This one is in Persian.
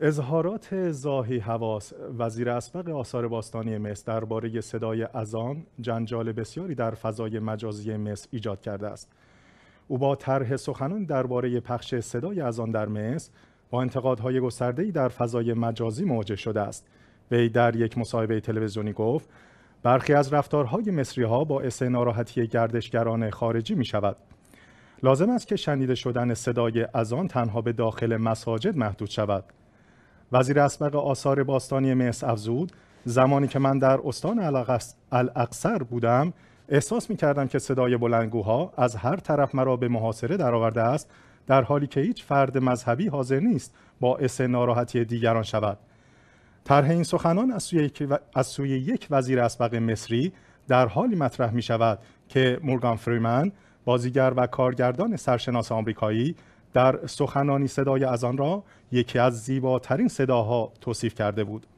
اظهارات زاهی حواس وزیر اسبق آثار باستانی مصر درباره صدای اذان جنجال بسیاری در فضای مجازی مصر ایجاد کرده است او با طرح سخنان درباره پخش صدای اذان در مصر با انتقادهای گسترده‌ای در فضای مجازی مواجه شده است وی در یک مصاحبه تلویزیونی گفت برخی از رفتارهای مصری ها باعث ناراحتی گردشگران خارجی می شود. لازم است که شنیده شدن صدای اذان تنها به داخل مساجد محدود شود. وزیر اسبق آثار باستانی مصر افزود زمانی که من در استان الاقصر بودم احساس می کردم که صدای بلندگوها از هر طرف مرا به محاصره درآورده است در حالی که هیچ فرد مذهبی حاضر نیست باعث ناراحتی دیگران شود طرح این سخنان از سوی, از سوی یک وزیر اسبق مصری در حالی مطرح می شود که مورگان فریمن بازیگر و کارگردان سرشناس آمریکایی در سخنانی صدای از آن را یکی از زیباترین صداها توصیف کرده بود